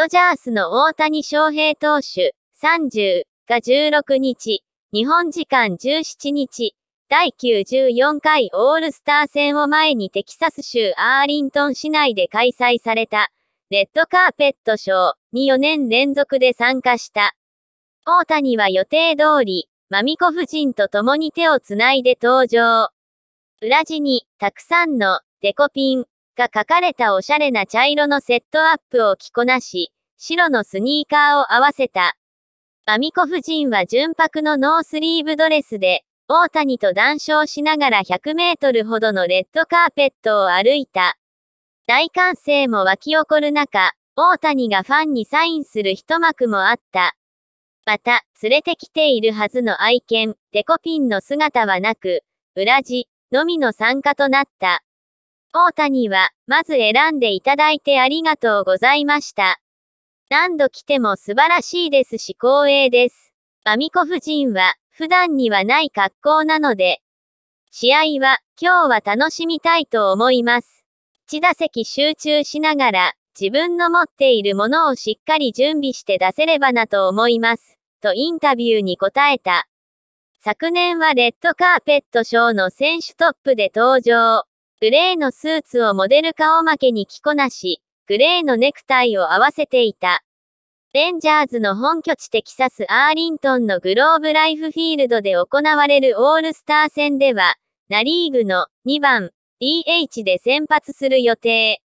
ドジャースの大谷翔平投手30が16日、日本時間17日、第94回オールスター戦を前にテキサス州アーリントン市内で開催された、レッドカーペットショーに4年連続で参加した。大谷は予定通り、マミコ夫人と共に手をつないで登場。裏地に、たくさんの、デコピン、が書かれたおしゃれな茶色のセットアップを着こなし、白のスニーカーを合わせた。アミコ夫人は純白のノースリーブドレスで、大谷と談笑しながら100メートルほどのレッドカーペットを歩いた。大歓声も沸き起こる中、大谷がファンにサインする一幕もあった。また、連れてきているはずの愛犬、デコピンの姿はなく、裏地、のみの参加となった。大谷は、まず選んでいただいてありがとうございました。何度来ても素晴らしいですし光栄です。アミコ夫人は、普段にはない格好なので、試合は、今日は楽しみたいと思います。1打席集中しながら、自分の持っているものをしっかり準備して出せればなと思います。とインタビューに答えた。昨年はレッドカーペット賞の選手トップで登場。グレーのスーツをモデル顔負けに着こなし、グレーのネクタイを合わせていた。レンジャーズの本拠地テキサス・アーリントンのグローブライフフィールドで行われるオールスター戦では、ナリーグの2番 DH で先発する予定。